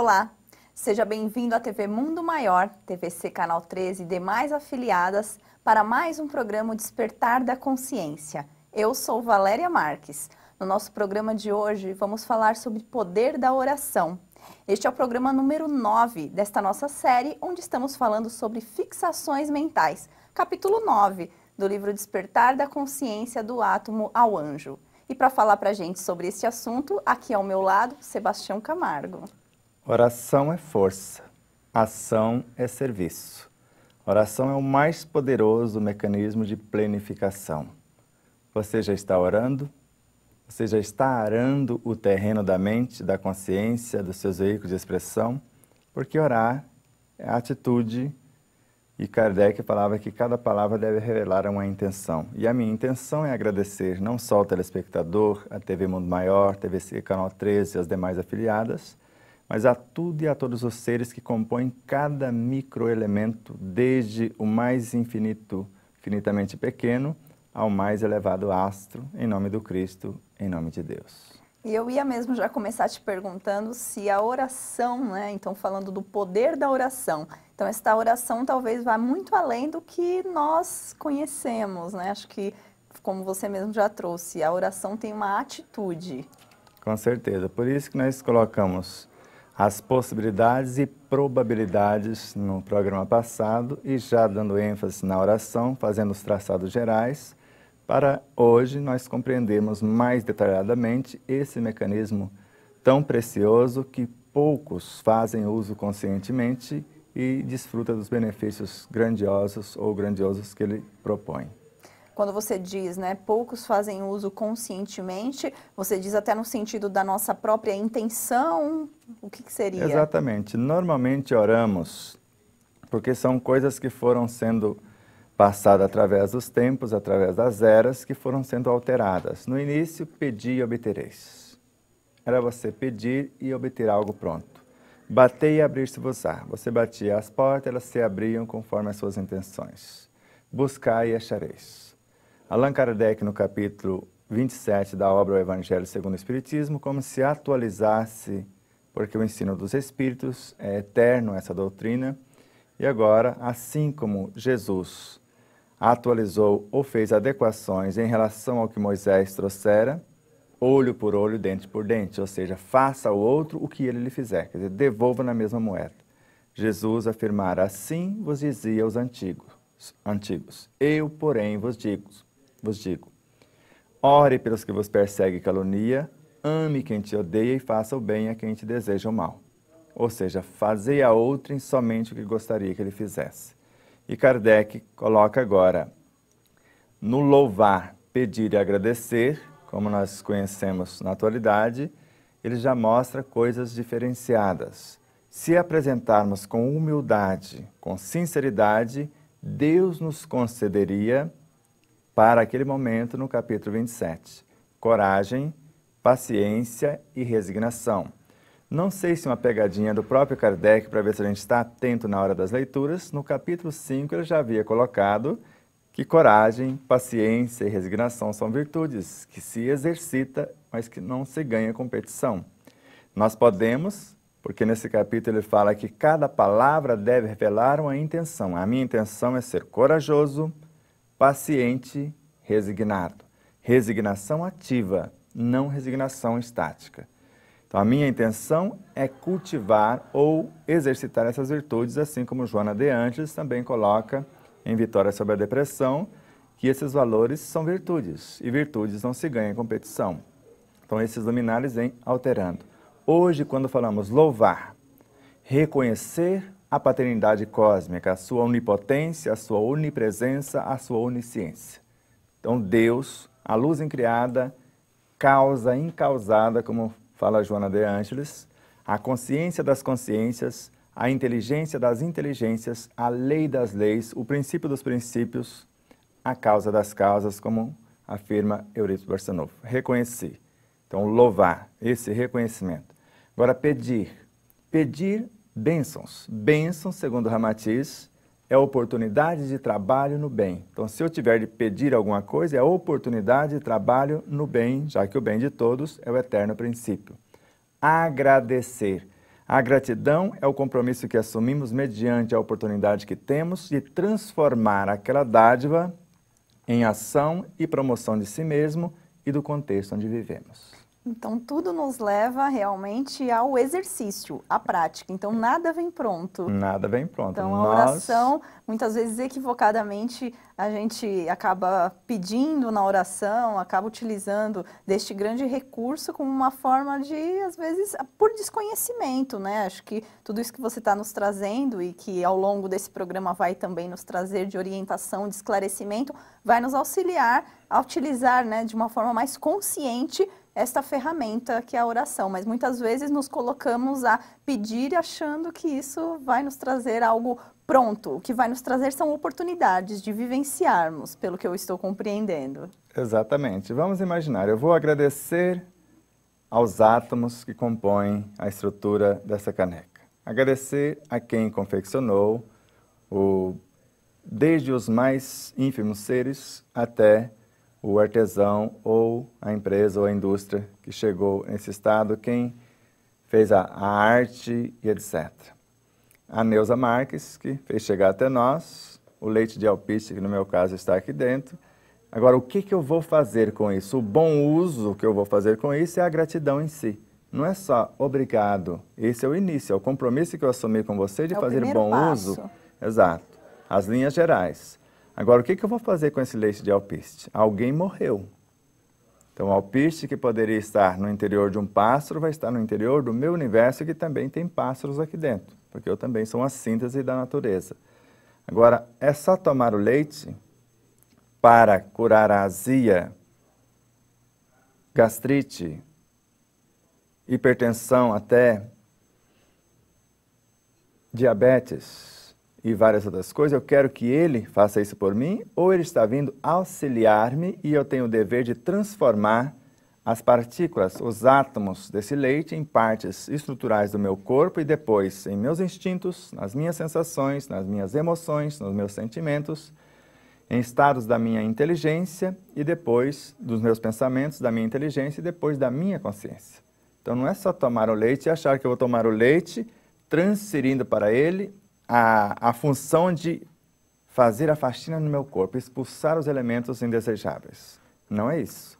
Olá, seja bem-vindo à TV Mundo Maior, TVC Canal 13 e demais afiliadas para mais um programa Despertar da Consciência. Eu sou Valéria Marques. No nosso programa de hoje, vamos falar sobre poder da oração. Este é o programa número 9 desta nossa série, onde estamos falando sobre fixações mentais, capítulo 9 do livro Despertar da Consciência do Átomo ao Anjo. E para falar para a gente sobre este assunto, aqui ao meu lado, Sebastião Camargo. Oração é força, ação é serviço. Oração é o mais poderoso mecanismo de planificação. Você já está orando? Você já está arando o terreno da mente, da consciência, dos seus veículos de expressão? Porque orar é a atitude e Kardec falava que cada palavra deve revelar uma intenção. E a minha intenção é agradecer não só ao telespectador, à TV Mundo Maior, TVC Canal 13 e as demais afiliadas, mas a tudo e a todos os seres que compõem cada microelemento, desde o mais infinito, infinitamente pequeno, ao mais elevado astro, em nome do Cristo, em nome de Deus. E eu ia mesmo já começar te perguntando se a oração, né? Então, falando do poder da oração. Então, esta oração talvez vá muito além do que nós conhecemos, né? Acho que, como você mesmo já trouxe, a oração tem uma atitude. Com certeza. Por isso que nós colocamos as possibilidades e probabilidades no programa passado e já dando ênfase na oração, fazendo os traçados gerais, para hoje nós compreendemos mais detalhadamente esse mecanismo tão precioso que poucos fazem uso conscientemente e desfruta dos benefícios grandiosos ou grandiosos que ele propõe quando você diz, né, poucos fazem uso conscientemente, você diz até no sentido da nossa própria intenção, o que, que seria? Exatamente. Normalmente oramos porque são coisas que foram sendo passadas através dos tempos, através das eras, que foram sendo alteradas. No início, pedi e obtereis. Era você pedir e obter algo pronto. Bater e abrir-se-vos-á. Você batia as portas, elas se abriam conforme as suas intenções. Buscar e achareis. Allan Kardec, no capítulo 27 da obra O Evangelho segundo o Espiritismo, como se atualizasse, porque o ensino dos Espíritos é eterno, essa doutrina, e agora, assim como Jesus atualizou ou fez adequações em relação ao que Moisés trouxera, olho por olho, dente por dente, ou seja, faça ao outro o que ele lhe fizer, quer dizer, devolva na mesma moeda. Jesus afirmara, assim vos dizia aos antigos, antigos, eu, porém, vos digo, vos digo: ore pelos que vos perseguem e calunia, ame quem te odeia e faça o bem a quem te deseja o mal. Ou seja, fazei a outrem somente o que gostaria que ele fizesse. E Kardec coloca agora no louvar, pedir e agradecer, como nós conhecemos na atualidade, ele já mostra coisas diferenciadas. Se apresentarmos com humildade, com sinceridade, Deus nos concederia para aquele momento no capítulo 27. Coragem, paciência e resignação. Não sei se uma pegadinha do próprio Kardec para ver se a gente está atento na hora das leituras. No capítulo 5 ele já havia colocado que coragem, paciência e resignação são virtudes que se exercita, mas que não se ganha competição. Nós podemos, porque nesse capítulo ele fala que cada palavra deve revelar uma intenção. A minha intenção é ser corajoso, paciente resignado. Resignação ativa, não resignação estática. Então, a minha intenção é cultivar ou exercitar essas virtudes, assim como Joana de Angelis também coloca em Vitória sobre a Depressão, que esses valores são virtudes, e virtudes não se ganham em competição. Então, esses luminares vêm alterando. Hoje, quando falamos louvar, reconhecer a paternidade cósmica, a sua onipotência, a sua onipresença, a sua onisciência. Então, Deus, a luz incriada, causa incausada, como fala Joana de Ângeles, a consciência das consciências, a inteligência das inteligências, a lei das leis, o princípio dos princípios, a causa das causas, como afirma Eurípides Barçanufo. Reconhecer, Então, louvar, esse reconhecimento. Agora, pedir. Pedir bênçãos. Bênção, segundo Ramatiz, é oportunidade de trabalho no bem. Então, se eu tiver de pedir alguma coisa, é oportunidade de trabalho no bem, já que o bem de todos é o eterno princípio. Agradecer. A gratidão é o compromisso que assumimos mediante a oportunidade que temos de transformar aquela dádiva em ação e promoção de si mesmo e do contexto onde vivemos. Então, tudo nos leva realmente ao exercício, à prática. Então, nada vem pronto. Nada vem pronto. Então, a oração, Nós... muitas vezes equivocadamente, a gente acaba pedindo na oração, acaba utilizando deste grande recurso como uma forma de, às vezes, por desconhecimento, né? Acho que tudo isso que você está nos trazendo e que ao longo desse programa vai também nos trazer de orientação, de esclarecimento, vai nos auxiliar a utilizar, né, de uma forma mais consciente esta ferramenta que é a oração, mas muitas vezes nos colocamos a pedir achando que isso vai nos trazer algo pronto. O que vai nos trazer são oportunidades de vivenciarmos, pelo que eu estou compreendendo. Exatamente. Vamos imaginar, eu vou agradecer aos átomos que compõem a estrutura dessa caneca. Agradecer a quem confeccionou, o, desde os mais ínfimos seres até o artesão ou a empresa ou a indústria que chegou nesse estado, quem fez a, a arte e etc. A Neuza Marques, que fez chegar até nós, o leite de alpiste, que no meu caso está aqui dentro. Agora, o que, que eu vou fazer com isso? O bom uso que eu vou fazer com isso é a gratidão em si. Não é só obrigado, esse é o início, é o compromisso que eu assumi com você de é fazer bom passo. uso. Exato. As linhas gerais. Agora, o que, que eu vou fazer com esse leite de alpiste? Alguém morreu. Então, o alpiste que poderia estar no interior de um pássaro vai estar no interior do meu universo, que também tem pássaros aqui dentro, porque eu também sou uma síntese da natureza. Agora, é só tomar o leite para curar a azia, gastrite, hipertensão até, diabetes e várias outras coisas, eu quero que ele faça isso por mim, ou ele está vindo auxiliar-me e eu tenho o dever de transformar as partículas, os átomos desse leite em partes estruturais do meu corpo e depois em meus instintos, nas minhas sensações, nas minhas emoções, nos meus sentimentos, em estados da minha inteligência e depois dos meus pensamentos, da minha inteligência e depois da minha consciência. Então não é só tomar o leite e achar que eu vou tomar o leite transferindo para ele a, a função de fazer a faxina no meu corpo, expulsar os elementos indesejáveis. Não é isso.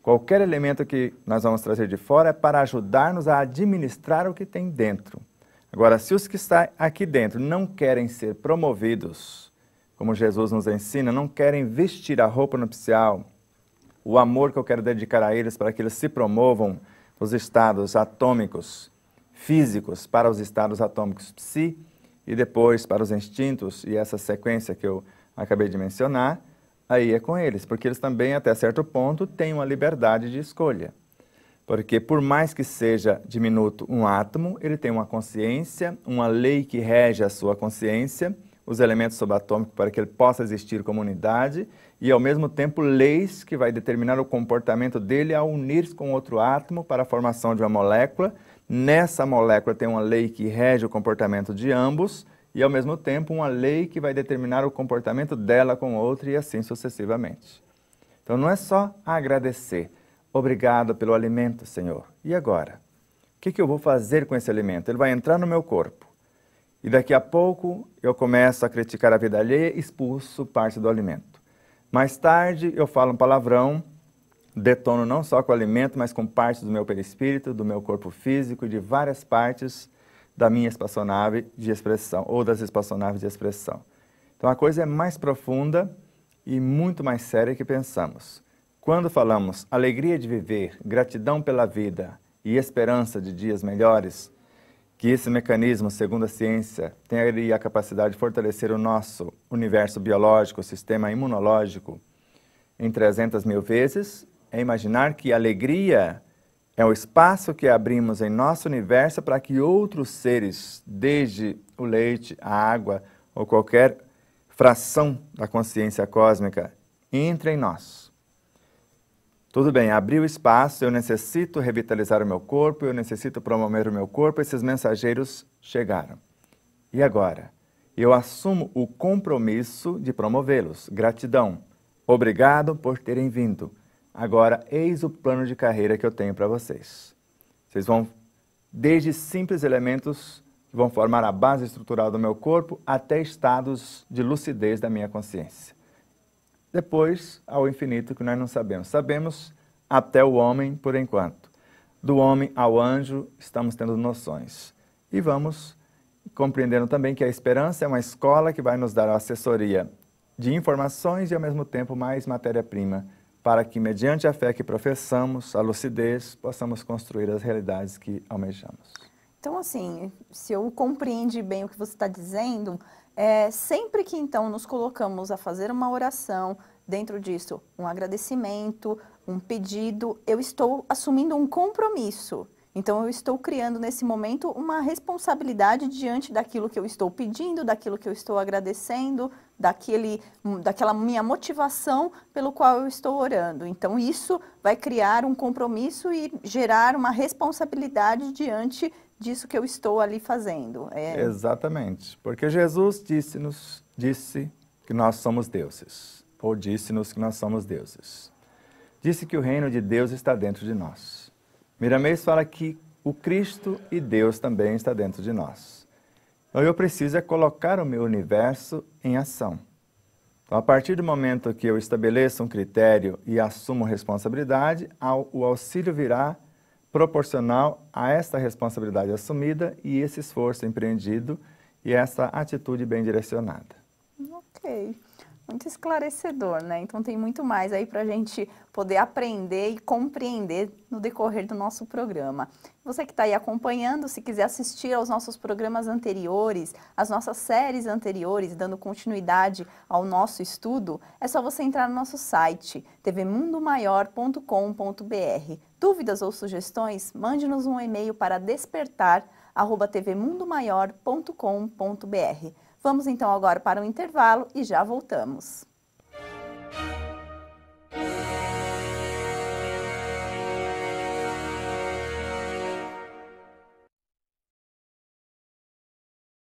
Qualquer elemento que nós vamos trazer de fora é para ajudar-nos a administrar o que tem dentro. Agora, se os que estão aqui dentro não querem ser promovidos, como Jesus nos ensina, não querem vestir a roupa nupcial, o amor que eu quero dedicar a eles para que eles se promovam dos estados atômicos físicos para os estados atômicos psíquicos, e depois para os instintos e essa sequência que eu acabei de mencionar, aí é com eles, porque eles também, até certo ponto, têm uma liberdade de escolha. Porque, por mais que seja diminuto um átomo, ele tem uma consciência, uma lei que rege a sua consciência, os elementos subatômicos para que ele possa existir como unidade, e, ao mesmo tempo, leis que vai determinar o comportamento dele ao unir-se com outro átomo para a formação de uma molécula, Nessa molécula tem uma lei que rege o comportamento de ambos e, ao mesmo tempo, uma lei que vai determinar o comportamento dela com outra e assim sucessivamente. Então não é só agradecer. Obrigado pelo alimento, Senhor. E agora? O que, que, eu vou fazer com esse alimento? Ele vai entrar no meu corpo. E daqui a pouco eu começo a criticar a vida alheia expulso parte do alimento. Mais tarde eu falo um palavrão Detono não só com o alimento, mas com partes do meu perispírito, do meu corpo físico, de várias partes da minha espaçonave de expressão, ou das espaçonaves de expressão. Então a coisa é mais profunda e muito mais séria que pensamos. Quando falamos alegria de viver, gratidão pela vida e esperança de dias melhores, que esse mecanismo, segundo a ciência, tem a capacidade de fortalecer o nosso universo biológico, o sistema imunológico, em 300 mil vezes, é imaginar que alegria é o espaço que abrimos em nosso universo para que outros seres, desde o leite, a água ou qualquer fração da consciência cósmica, entrem em nós. Tudo bem, abri o espaço, eu necessito revitalizar o meu corpo, eu necessito promover o meu corpo, esses mensageiros chegaram. E agora? Eu assumo o compromisso de promovê-los. Gratidão. Obrigado por terem vindo. Agora, eis o plano de carreira que eu tenho para vocês. Vocês vão, desde simples elementos que vão formar a base estrutural do meu corpo, até estados de lucidez da minha consciência. Depois, ao infinito que nós não sabemos. Sabemos até o homem por enquanto. Do homem ao anjo, estamos tendo noções. E vamos compreendendo também que a esperança é uma escola que vai nos dar assessoria de informações e, ao mesmo tempo, mais matéria-prima para que, mediante a fé que professamos, a lucidez, possamos construir as realidades que almejamos. Então, assim, se eu compreendi bem o que você está dizendo, é, sempre que então nos colocamos a fazer uma oração, dentro disso um agradecimento, um pedido, eu estou assumindo um compromisso. Então eu estou criando nesse momento uma responsabilidade diante daquilo que eu estou pedindo, daquilo que eu estou agradecendo, daquele, hum, daquela minha motivação pelo qual eu estou orando. Então isso vai criar um compromisso e gerar uma responsabilidade diante disso que eu estou ali fazendo. É... Exatamente, porque Jesus disse-nos disse que nós somos deuses, ou disse-nos que nós somos deuses. Disse que o reino de Deus está dentro de nós. Miramês fala que o Cristo e Deus também está dentro de nós. Então eu preciso é colocar o meu universo em ação. Então, a partir do momento que eu estabeleço um critério e assumo responsabilidade, o auxílio virá proporcional a esta responsabilidade assumida e esse esforço empreendido e essa atitude bem direcionada. Ok. Muito esclarecedor, né? Então tem muito mais aí para a gente poder aprender e compreender no decorrer do nosso programa. Você que está aí acompanhando, se quiser assistir aos nossos programas anteriores, às nossas séries anteriores, dando continuidade ao nosso estudo, é só você entrar no nosso site tvmundomaior.com.br. Dúvidas ou sugestões, mande-nos um e-mail para despertar@tvmundomaior.com.br. Vamos então agora para o intervalo e já voltamos.